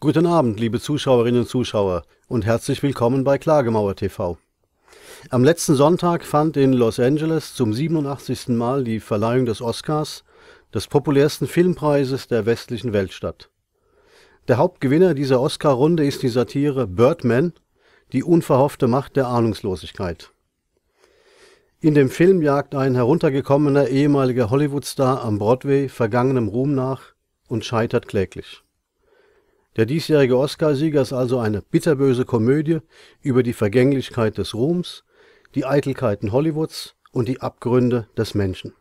Guten Abend, liebe Zuschauerinnen und Zuschauer, und herzlich willkommen bei Klagemauer TV. Am letzten Sonntag fand in Los Angeles zum 87. Mal die Verleihung des Oscars, des populärsten Filmpreises der westlichen Welt statt. Der Hauptgewinner dieser Oscar-Runde ist die Satire Birdman, die unverhoffte Macht der Ahnungslosigkeit. In dem Film jagt ein heruntergekommener ehemaliger Hollywood-Star am Broadway vergangenem Ruhm nach und scheitert kläglich. Der diesjährige Oscarsieger ist also eine bitterböse Komödie über die Vergänglichkeit des Ruhms, die Eitelkeiten Hollywoods und die Abgründe des Menschen.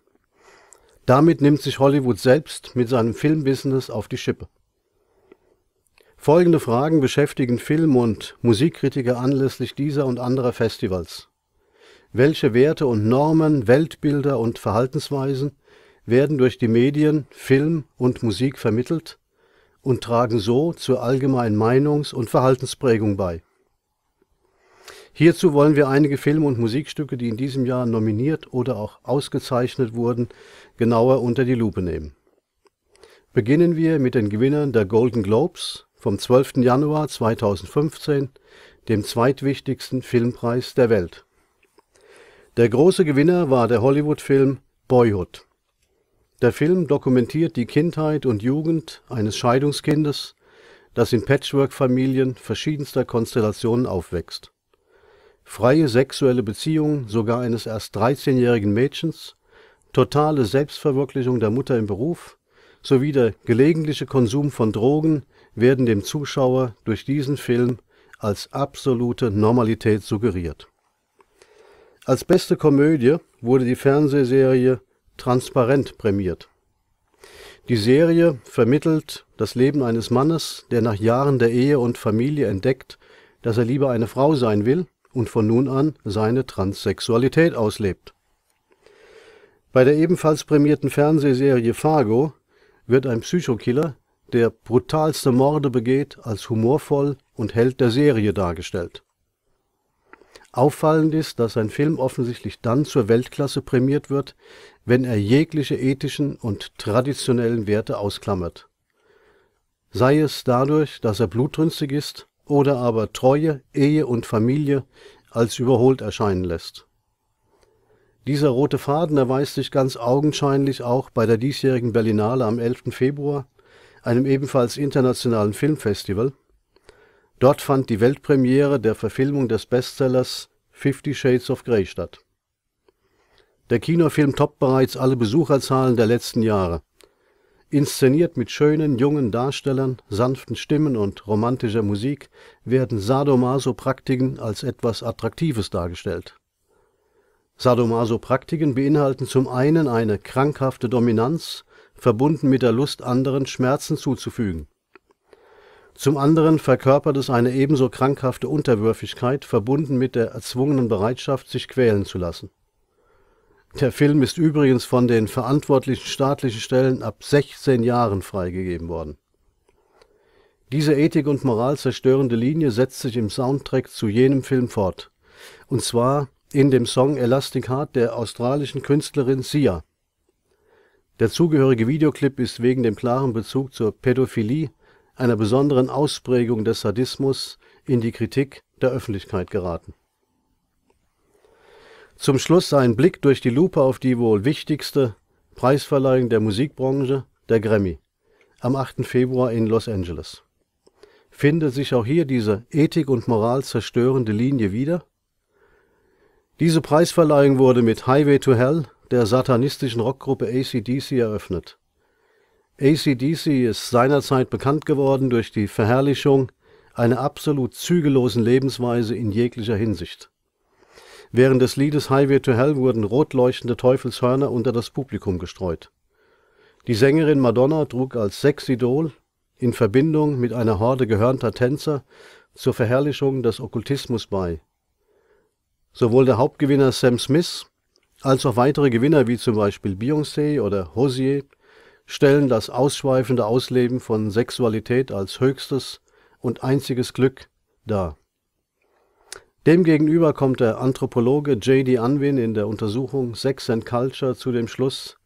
Damit nimmt sich Hollywood selbst mit seinem Filmbusiness auf die Schippe. Folgende Fragen beschäftigen Film- und Musikkritiker anlässlich dieser und anderer Festivals. Welche Werte und Normen, Weltbilder und Verhaltensweisen werden durch die Medien, Film und Musik vermittelt? und tragen so zur allgemeinen Meinungs- und Verhaltensprägung bei. Hierzu wollen wir einige Filme und Musikstücke, die in diesem Jahr nominiert oder auch ausgezeichnet wurden, genauer unter die Lupe nehmen. Beginnen wir mit den Gewinnern der Golden Globes vom 12. Januar 2015, dem zweitwichtigsten Filmpreis der Welt. Der große Gewinner war der Hollywood-Film Boyhood. Der Film dokumentiert die Kindheit und Jugend eines Scheidungskindes, das in Patchwork-Familien verschiedenster Konstellationen aufwächst. Freie sexuelle Beziehungen sogar eines erst 13-jährigen Mädchens, totale Selbstverwirklichung der Mutter im Beruf sowie der gelegentliche Konsum von Drogen werden dem Zuschauer durch diesen Film als absolute Normalität suggeriert. Als beste Komödie wurde die Fernsehserie transparent prämiert. Die Serie vermittelt das Leben eines Mannes, der nach Jahren der Ehe und Familie entdeckt, dass er lieber eine Frau sein will und von nun an seine Transsexualität auslebt. Bei der ebenfalls prämierten Fernsehserie Fargo wird ein Psychokiller, der brutalste Morde begeht, als humorvoll und Held der Serie dargestellt Auffallend ist, dass ein Film offensichtlich dann zur Weltklasse prämiert wird, wenn er jegliche ethischen und traditionellen Werte ausklammert. Sei es dadurch, dass er blutrünstig ist oder aber Treue, Ehe und Familie als überholt erscheinen lässt. Dieser rote Faden erweist sich ganz augenscheinlich auch bei der diesjährigen Berlinale am 11. Februar, einem ebenfalls internationalen Filmfestival Dort fand die Weltpremiere der Verfilmung des Bestsellers Fifty Shades of Grey statt. Der Kinofilm toppt bereits alle Besucherzahlen der letzten Jahre. Inszeniert mit schönen, jungen Darstellern, sanften Stimmen und romantischer Musik werden Sadomaso-Praktiken als etwas Attraktives dargestellt. Sadomaso-Praktiken beinhalten zum einen eine krankhafte Dominanz, verbunden mit der Lust anderen Schmerzen zuzufügen zum anderen verkörpert es eine ebenso krankhafte Unterwürfigkeit, verbunden mit der erzwungenen Bereitschaft, sich quälen zu lassen. Der Film ist übrigens von den verantwortlichen staatlichen Stellen ab 16 Jahren freigegeben worden. Diese Ethik- und moralzerstörende Linie setzt sich im Soundtrack zu jenem Film fort. Und zwar in dem Song Elastic Heart der australischen Künstlerin Sia. Der zugehörige Videoclip ist wegen dem klaren Bezug zur Pädophilie einer besonderen Ausprägung des Sadismus in die Kritik der Öffentlichkeit geraten. Zum Schluss ein Blick durch die Lupe auf die wohl wichtigste Preisverleihung der Musikbranche, der Grammy, am 8. Februar in Los Angeles. Findet sich auch hier diese ethik- und moralzerstörende Linie wieder? Diese Preisverleihung wurde mit Highway to Hell der satanistischen Rockgruppe ACDC eröffnet. ACDC ist seinerzeit bekannt geworden durch die Verherrlichung einer absolut zügellosen Lebensweise in jeglicher Hinsicht. Während des Liedes Highway to Hell wurden rotleuchtende Teufelshörner unter das Publikum gestreut. Die Sängerin Madonna trug als Sexidol in Verbindung mit einer Horde gehörnter Tänzer zur Verherrlichung des Okkultismus bei. Sowohl der Hauptgewinner Sam Smith als auch weitere Gewinner wie zum Beispiel Beyoncé oder Hosier stellen das ausschweifende Ausleben von Sexualität als höchstes und einziges Glück dar. Demgegenüber kommt der Anthropologe J.D. Unwin in der Untersuchung Sex and Culture zu dem Schluss,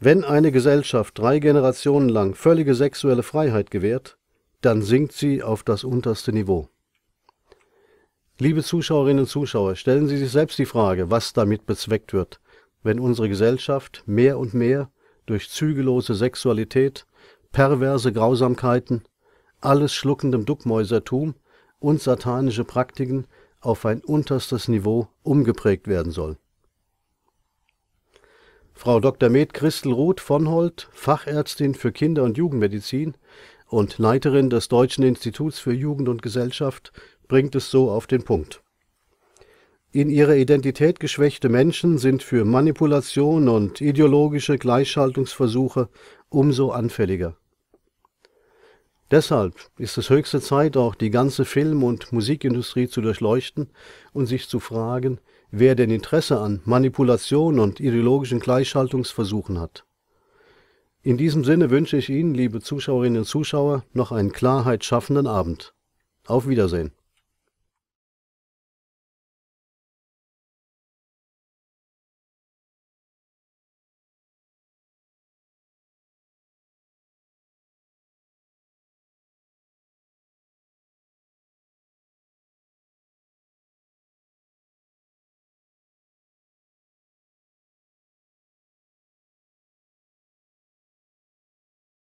wenn eine Gesellschaft drei Generationen lang völlige sexuelle Freiheit gewährt, dann sinkt sie auf das unterste Niveau. Liebe Zuschauerinnen und Zuschauer, stellen Sie sich selbst die Frage, was damit bezweckt wird, wenn unsere Gesellschaft mehr und mehr durch zügellose Sexualität, perverse Grausamkeiten, alles schluckendem Duckmäusertum und satanische Praktiken auf ein unterstes Niveau umgeprägt werden soll. Frau Dr. Med Christel Ruth von Holt, Fachärztin für Kinder- und Jugendmedizin und Leiterin des Deutschen Instituts für Jugend und Gesellschaft, bringt es so auf den Punkt. In ihrer Identität geschwächte Menschen sind für Manipulation und ideologische Gleichschaltungsversuche umso anfälliger. Deshalb ist es höchste Zeit, auch die ganze Film- und Musikindustrie zu durchleuchten und sich zu fragen, wer denn Interesse an Manipulation und ideologischen Gleichschaltungsversuchen hat. In diesem Sinne wünsche ich Ihnen, liebe Zuschauerinnen und Zuschauer, noch einen klarheitsschaffenden Abend. Auf Wiedersehen.